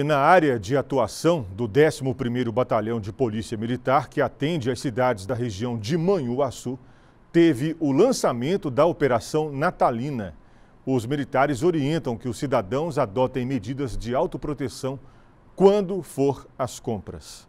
E na área de atuação do 11º Batalhão de Polícia Militar, que atende as cidades da região de Manhuaçu, teve o lançamento da Operação Natalina. Os militares orientam que os cidadãos adotem medidas de autoproteção quando for às compras.